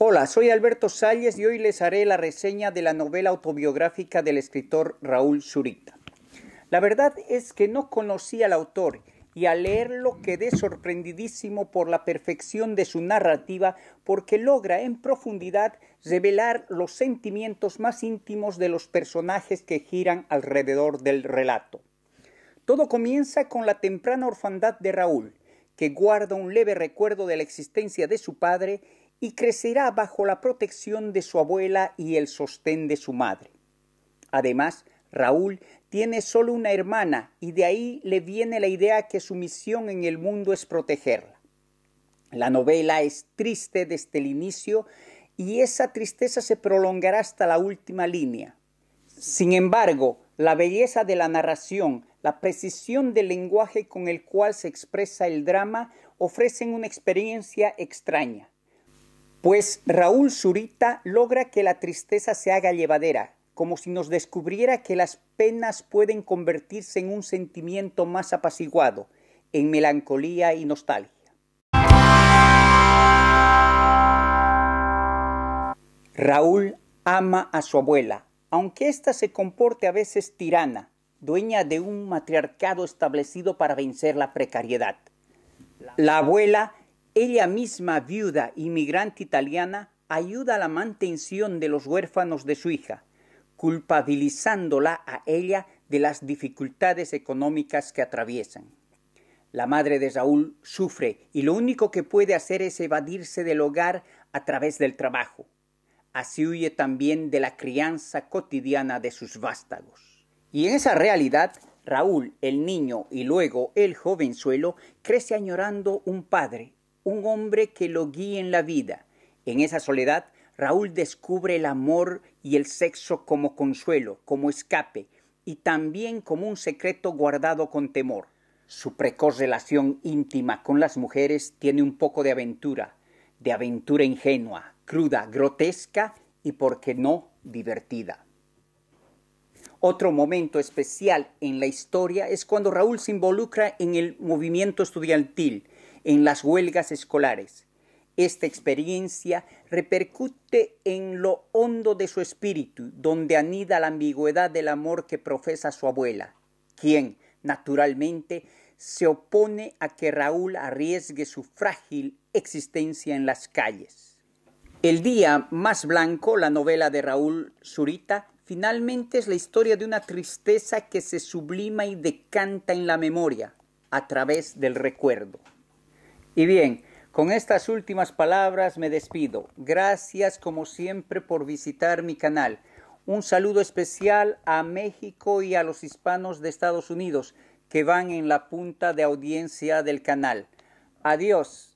Hola, soy Alberto Salles y hoy les haré la reseña de la novela autobiográfica del escritor Raúl Zurita. La verdad es que no conocía al autor y al leerlo quedé sorprendidísimo por la perfección de su narrativa porque logra en profundidad revelar los sentimientos más íntimos de los personajes que giran alrededor del relato. Todo comienza con la temprana orfandad de Raúl, que guarda un leve recuerdo de la existencia de su padre y crecerá bajo la protección de su abuela y el sostén de su madre. Además, Raúl tiene solo una hermana y de ahí le viene la idea que su misión en el mundo es protegerla. La novela es triste desde el inicio y esa tristeza se prolongará hasta la última línea. Sin embargo, la belleza de la narración, la precisión del lenguaje con el cual se expresa el drama ofrecen una experiencia extraña. Pues Raúl Zurita logra que la tristeza se haga llevadera, como si nos descubriera que las penas pueden convertirse en un sentimiento más apaciguado, en melancolía y nostalgia. Raúl ama a su abuela, aunque ésta se comporte a veces tirana, dueña de un matriarcado establecido para vencer la precariedad. La abuela ella misma, viuda inmigrante italiana, ayuda a la mantención de los huérfanos de su hija, culpabilizándola a ella de las dificultades económicas que atraviesan. La madre de Raúl sufre y lo único que puede hacer es evadirse del hogar a través del trabajo. Así huye también de la crianza cotidiana de sus vástagos. Y en esa realidad, Raúl, el niño y luego el jovenzuelo, crece añorando un padre, un hombre que lo guíe en la vida. En esa soledad, Raúl descubre el amor y el sexo como consuelo, como escape, y también como un secreto guardado con temor. Su precoz relación íntima con las mujeres tiene un poco de aventura, de aventura ingenua, cruda, grotesca y, por qué no, divertida. Otro momento especial en la historia es cuando Raúl se involucra en el movimiento estudiantil, en las huelgas escolares. Esta experiencia repercute en lo hondo de su espíritu, donde anida la ambigüedad del amor que profesa su abuela, quien, naturalmente, se opone a que Raúl arriesgue su frágil existencia en las calles. El día más blanco, la novela de Raúl Zurita, finalmente es la historia de una tristeza que se sublima y decanta en la memoria a través del recuerdo. Y bien, con estas últimas palabras me despido. Gracias como siempre por visitar mi canal. Un saludo especial a México y a los hispanos de Estados Unidos que van en la punta de audiencia del canal. Adiós.